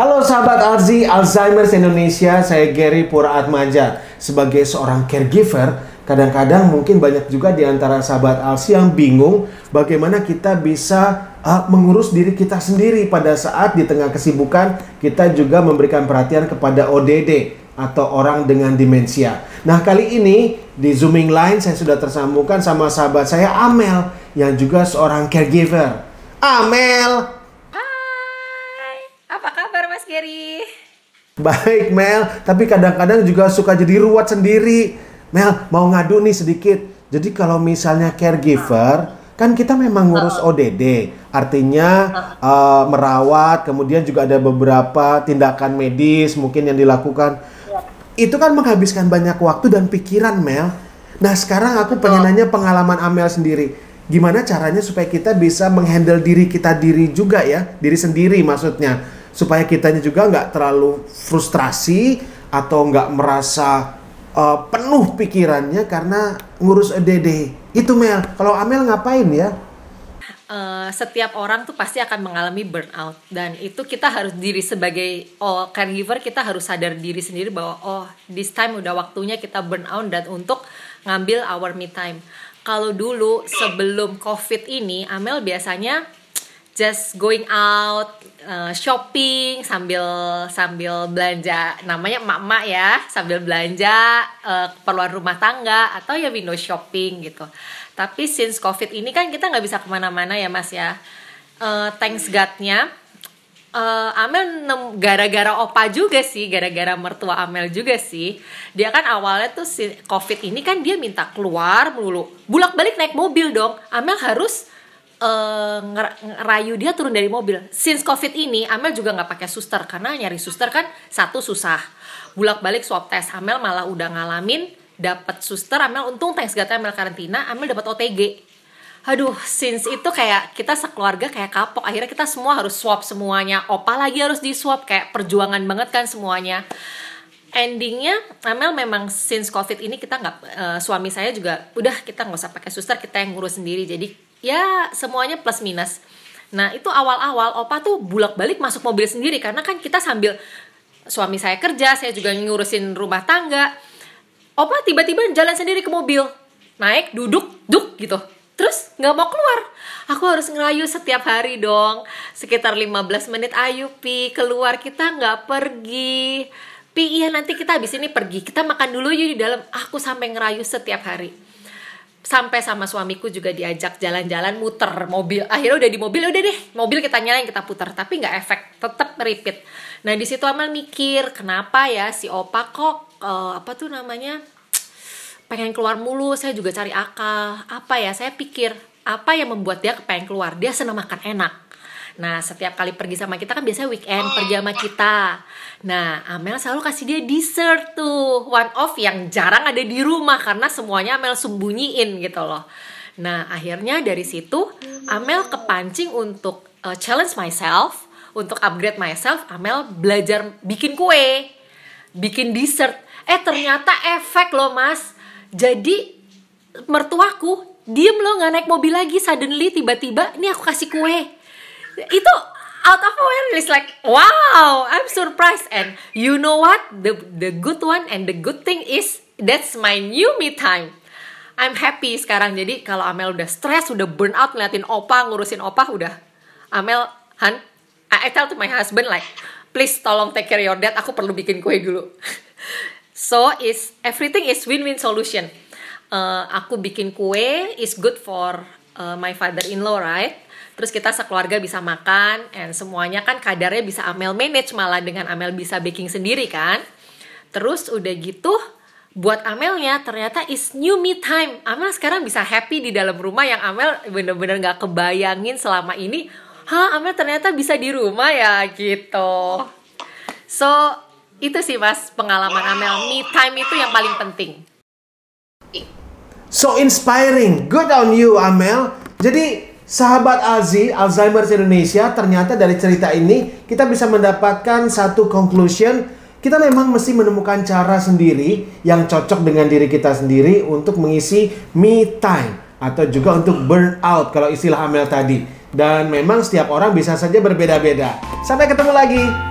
Halo sahabat Alzi, Alzheimer's Indonesia, saya Gary Pura Sebagai seorang caregiver, kadang-kadang mungkin banyak juga di antara sahabat Alzi yang bingung bagaimana kita bisa uh, mengurus diri kita sendiri pada saat di tengah kesibukan kita juga memberikan perhatian kepada ODD atau orang dengan demensia. Nah, kali ini di Zooming Line saya sudah tersambungkan sama sahabat saya Amel yang juga seorang caregiver. Amel, Baik Mel, tapi kadang-kadang juga suka jadi ruwet sendiri. Mel, mau ngadu nih sedikit. Jadi kalau misalnya caregiver, kan kita memang ngurus ODD, artinya uh, merawat, kemudian juga ada beberapa tindakan medis mungkin yang dilakukan. Iya. Itu kan menghabiskan banyak waktu dan pikiran Mel. Nah sekarang aku pengen nanya pengalaman Amel sendiri. Gimana caranya supaya kita bisa menghandle diri kita diri juga ya, diri sendiri maksudnya supaya kitanya juga nggak terlalu frustrasi atau nggak merasa uh, penuh pikirannya karena ngurus EDD. Itu Mel. Kalau Amel ngapain ya? Uh, setiap orang tuh pasti akan mengalami burnout dan itu kita harus diri sebagai oh caregiver kita harus sadar diri sendiri bahwa oh this time udah waktunya kita burnout dan untuk ngambil our me time. Kalau dulu sebelum COVID ini Amel biasanya just going out uh, shopping sambil sambil belanja namanya emak-emak ya sambil belanja uh, keperluan rumah tangga atau ya window shopping gitu tapi since covid ini kan kita nggak bisa kemana-mana ya mas ya uh, thanks godnya uh, Amel gara-gara opa juga sih gara-gara mertua Amel juga sih dia kan awalnya tuh si covid ini kan dia minta keluar melulu bulak-balik naik mobil dong Amel harus uh, ngerayu dia turun dari mobil. Since covid ini Amel juga nggak pakai suster karena nyari suster kan satu susah. Bulak balik swab test Amel malah udah ngalamin dapat suster Amel untung thanks God Amel karantina Amel dapat OTG. Aduh, since itu kayak kita sekeluarga kayak kapok. Akhirnya kita semua harus swab semuanya. Opa lagi harus di swab kayak perjuangan banget kan semuanya endingnya Amel memang since covid ini kita nggak uh, suami saya juga udah kita nggak usah pakai suster kita yang ngurus sendiri jadi ya semuanya plus minus nah itu awal-awal opa tuh bulak-balik masuk mobil sendiri karena kan kita sambil suami saya kerja saya juga ngurusin rumah tangga opa tiba-tiba jalan sendiri ke mobil naik duduk duk gitu terus nggak mau keluar aku harus ngerayu setiap hari dong sekitar 15 menit ayu pi keluar kita nggak pergi pi iya nanti kita habis ini pergi kita makan dulu yuk di dalam aku sampai ngerayu setiap hari sampai sama suamiku juga diajak jalan-jalan muter mobil akhirnya udah di mobil udah deh mobil kita nyalain kita putar tapi nggak efek tetap repeat nah di situ Amal mikir kenapa ya si opa kok uh, apa tuh namanya pengen keluar mulu saya juga cari akal apa ya saya pikir apa yang membuat dia kepengen keluar dia senang makan enak Nah, setiap kali pergi sama kita kan biasanya weekend oh, pergi sama iya. kita. Nah, Amel selalu kasih dia dessert tuh, one off yang jarang ada di rumah karena semuanya Amel sembunyiin gitu loh. Nah, akhirnya dari situ hmm. Amel kepancing untuk uh, challenge myself, untuk upgrade myself, Amel belajar bikin kue, bikin dessert. Eh, ternyata efek loh, Mas. Jadi mertuaku diem loh nggak naik mobil lagi suddenly tiba-tiba ini aku kasih kue itu out of nowhere like wow I'm surprised and you know what the the good one and the good thing is that's my new me time I'm happy sekarang jadi kalau Amel udah stres udah burn out ngeliatin opa ngurusin opa udah Amel Han I, I tell to my husband like please tolong take care your dad aku perlu bikin kue dulu so is everything is win-win solution uh, aku bikin kue is good for uh, my father-in-law right terus kita sekeluarga bisa makan and semuanya kan kadarnya bisa Amel manage malah dengan Amel bisa baking sendiri kan terus udah gitu buat Amelnya ternyata is new me time Amel sekarang bisa happy di dalam rumah yang Amel bener-bener gak kebayangin selama ini Hah Amel ternyata bisa di rumah ya gitu so itu sih mas pengalaman Amel me time itu yang paling penting So inspiring. Good on you, Amel. Jadi sahabat Alzi, Alzheimer's Indonesia, ternyata dari cerita ini kita bisa mendapatkan satu conclusion. Kita memang mesti menemukan cara sendiri yang cocok dengan diri kita sendiri untuk mengisi me time atau juga untuk burn out kalau istilah Amel tadi. Dan memang setiap orang bisa saja berbeda-beda. Sampai ketemu lagi.